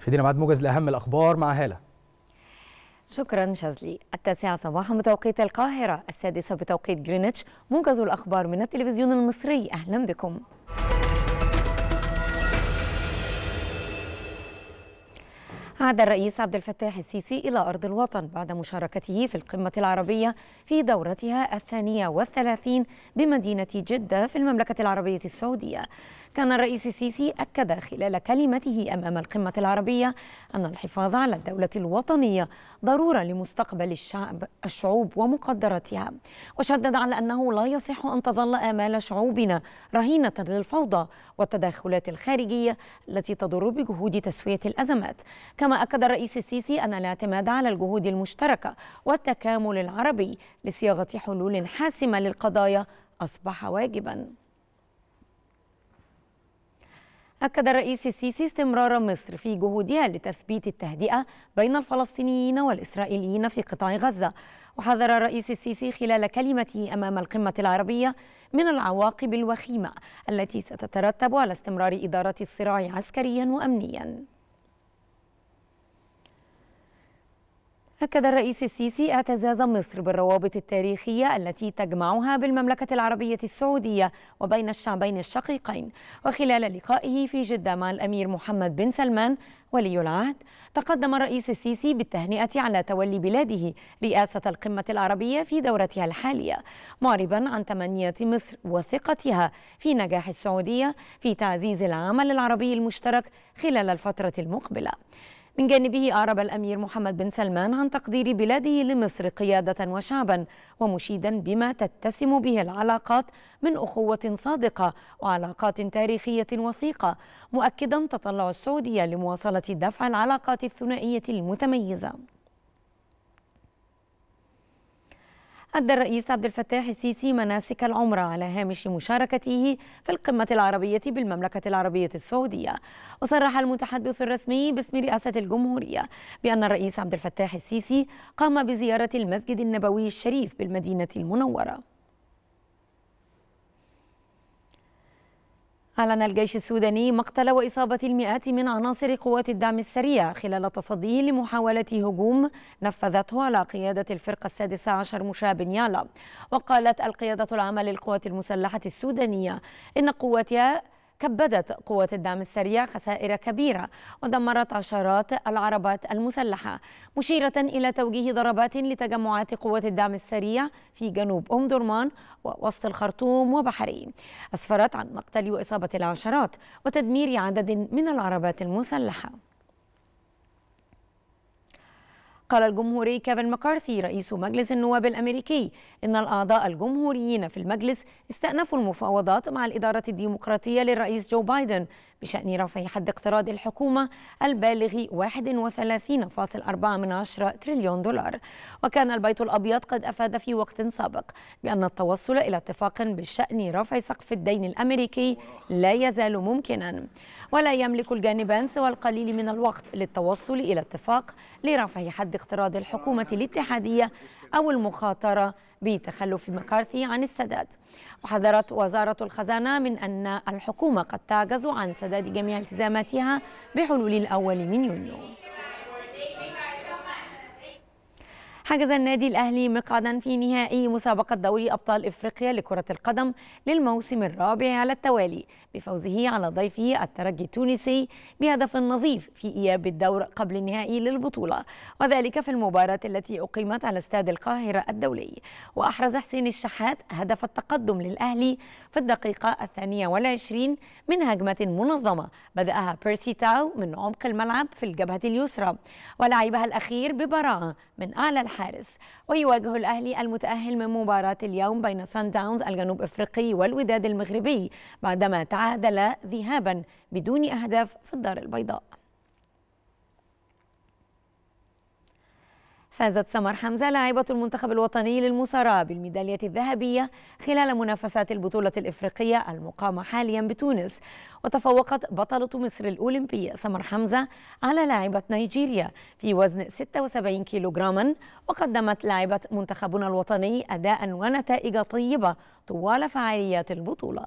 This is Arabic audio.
مشاهدينا معاد موجز لاهم الاخبار مع هاله شكرا شاذلي التاسعة صباحا بتوقيت القاهرة السادسة بتوقيت جرينتش موجز الأخبار من التلفزيون المصري أهلا بكم عاد الرئيس عبد الفتاح السيسي إلى أرض الوطن بعد مشاركته في القمة العربية في دورتها الثانية والثلاثين بمدينة جدة في المملكة العربية السعودية كان الرئيس السيسي أكد خلال كلمته أمام القمة العربية أن الحفاظ على الدولة الوطنية ضرورة لمستقبل الشعب الشعوب ومقدرتها وشدد على أنه لا يصح أن تظل آمال شعوبنا رهينة للفوضى والتدخلات الخارجية التي تضر بجهود تسوية الأزمات كما أكد الرئيس السيسي أن الاعتماد على الجهود المشتركة والتكامل العربي لصياغة حلول حاسمة للقضايا أصبح واجباً أكد الرئيس السيسي استمرار مصر في جهودها لتثبيت التهدئة بين الفلسطينيين والإسرائيليين في قطاع غزة وحذر الرئيس السيسي خلال كلمته أمام القمة العربية من العواقب الوخيمة التي ستترتب على استمرار إدارة الصراع عسكريا وأمنيا أكد الرئيس السيسي اعتزاز مصر بالروابط التاريخية التي تجمعها بالمملكة العربية السعودية وبين الشعبين الشقيقين وخلال لقائه في جدة مع الأمير محمد بن سلمان ولي العهد تقدم الرئيس السيسي بالتهنئة على تولي بلاده رئاسة القمة العربية في دورتها الحالية معربا عن تمنيات مصر وثقتها في نجاح السعودية في تعزيز العمل العربي المشترك خلال الفترة المقبلة من جانبه أعرب الأمير محمد بن سلمان عن تقدير بلاده لمصر قيادة وشعبا ومشيدا بما تتسم به العلاقات من أخوة صادقة وعلاقات تاريخية وثيقة مؤكدا تطلع السعودية لمواصلة دفع العلاقات الثنائية المتميزة أدى الرئيس عبد الفتاح السيسي مناسك العمرة على هامش مشاركته في القمة العربية بالمملكة العربية السعودية وصرح المتحدث الرسمي باسم رئاسة الجمهورية بأن الرئيس عبد الفتاح السيسي قام بزيارة المسجد النبوي الشريف بالمدينة المنورة أعلن الجيش السوداني مقتل وإصابة المئات من عناصر قوات الدعم السريع خلال تصديه لمحاولة هجوم نفذته على قيادة الفرقة السادسة عشر مشاة بنيالة وقالت القيادة العامة للقوات المسلحة السودانية إن قواتها كبدت قوات الدعم السريع خسائر كبيرة ودمرت عشرات العربات المسلحة مشيرة إلى توجيه ضربات لتجمعات قوات الدعم السريع في جنوب أم درمان ووسط الخرطوم وبحرين أسفرت عن مقتل وإصابة العشرات وتدمير عدد من العربات المسلحة قال الجمهوري كيفن مكارثي رئيس مجلس النواب الأمريكي إن الأعضاء الجمهوريين في المجلس استأنفوا المفاوضات مع الإدارة الديمقراطية للرئيس جو بايدن بشأن رفع حد اقتراض الحكومة البالغ 31.4 تريليون دولار وكان البيت الأبيض قد أفاد في وقت سابق بأن التوصل إلى اتفاق بشأن رفع سقف الدين الأمريكي لا يزال ممكنا ولا يملك الجانبان سوى القليل من الوقت للتوصل إلى اتفاق لرفع حد اقتراض الحكومة الاتحادية أو المخاطرة بتخلف مكارثي عن السداد وحذرت وزارة الخزانة من أن الحكومة قد تعجز عن سداد جميع التزاماتها بحلول الأول من يونيو حجز النادي الأهلي مقعدا في نهائي مسابقة دوري أبطال إفريقيا لكرة القدم للموسم الرابع على التوالي بفوزه على ضيفه الترجي التونسي بهدف نظيف في إياب الدور قبل النهائي للبطولة وذلك في المباراة التي أقيمت على استاد القاهرة الدولي وأحرز حسين الشحات هدف التقدم للأهلي في الدقيقة الثانية والعشرين من هجمة منظمة بدأها بيرسي تاو من عمق الملعب في الجبهة اليسرى ولعبها الأخير ببراعة من أعلى الحال الحارس ويواجه الأهلي المتأهل من مباراة اليوم بين سان داونز الجنوب أفريقي والوداد المغربي بعدما تعادل ذهابا بدون أهداف في الدار البيضاء فازت سمر حمزة لاعبة المنتخب الوطني للمصارعة بالميدالية الذهبية خلال منافسات البطولة الإفريقية المقامة حاليا بتونس وتفوقت بطلة مصر الأولمبية سمر حمزة على لاعبة نيجيريا في وزن 76 كيلوغراما وقدمت لاعبة منتخبنا الوطني أداء ونتائج طيبة طوال فعاليات البطولة